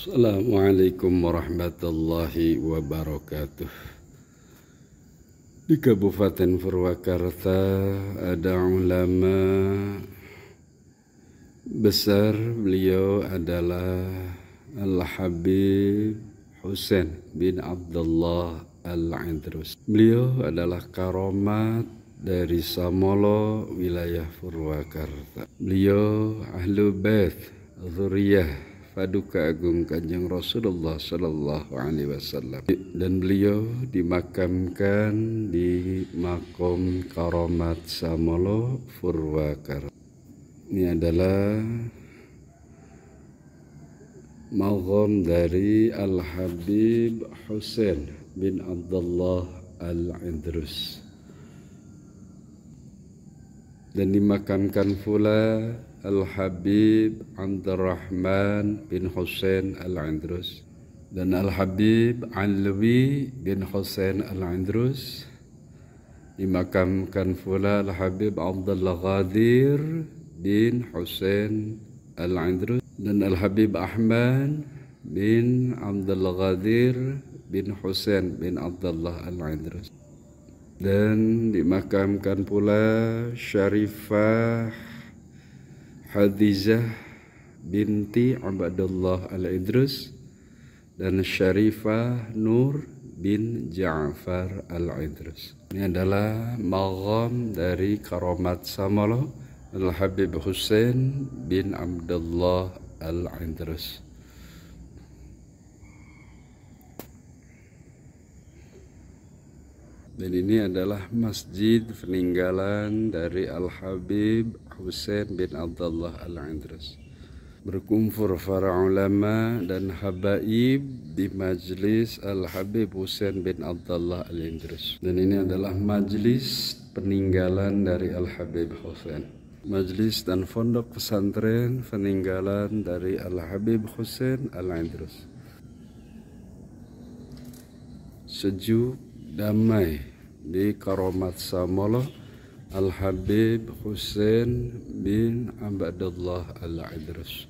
Assalamualaikum warahmatullahi wabarakatuh Di Kabupaten Purwakarta ada ulama besar beliau adalah Al-Habib Hussein bin Abdullah Al-Idrus Beliau adalah karomat dari Samolo wilayah Purwakarta. Beliau ahlu bait zuriyah paduka agung kanjeng Rasulullah sallallahu alaihi wasallam dan beliau dimakamkan di makom Karomat Samolo Furwakar. Ini adalah makom dari Al Habib Hussein bin Abdullah Al Idrus dan dimakamkan pula Al-Habib Abdurrahman bin Hussein Al-Andrus dan Al-Habib Alwi bin Hussein Al-Andrus dimakamkan pula Al-Habib Abdullah Ghadir bin Hussein Al-Andrus dan Al-Habib Ahmad bin Abdullah Ghadir bin Hussein bin Abdullah Al-Andrus dan dimakamkan pula Syarifah Hadizah binti Abdullah Al-Idrus dan Syarifah Nur bin Ja'far Al-Idrus. Ini adalah maqam dari Karomat Samalah Al-Habib Hussein bin Abdullah Al-Idrus. dan ini adalah masjid peninggalan dari Al-Habib Husain bin Abdullah Al-Indrus berkumpul para ulama dan habaib di majlis Al-Habib Husain bin Abdullah Al-Indrus dan ini adalah majlis peninggalan dari Al-Habib Husain majlis dan pondok pesantren peninggalan dari Al-Habib Husain Al-Indrus sejuk damai di Karamat Samalah Al-Habib Hussein bin Abdullah Al-Idrus.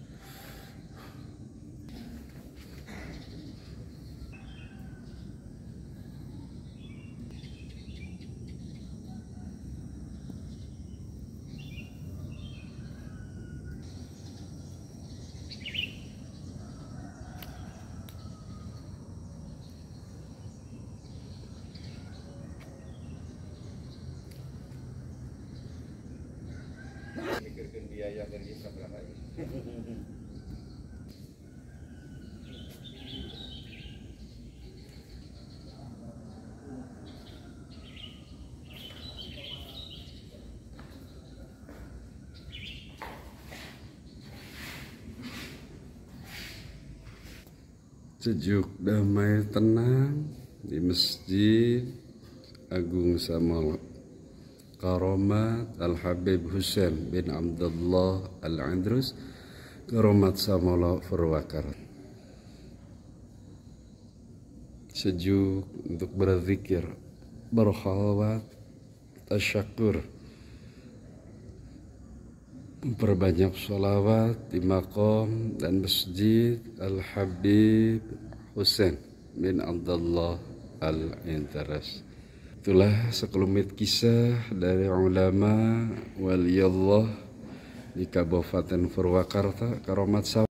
diajakin lagi sejuk damai tenang di masjid Agung Samolo karomat al Habib Hussein bin Abdullah al Andrus karomat Samola Furwakarat sejuk untuk berzikir berkhawat tasyakur memperbanyak sholawat di makom dan masjid al Habib Hussein bin Abdullah al -Andrus. Itulah sekelumit kisah dari ulama waliyallah di Kabupaten Purwakarta, Karomat Sawah.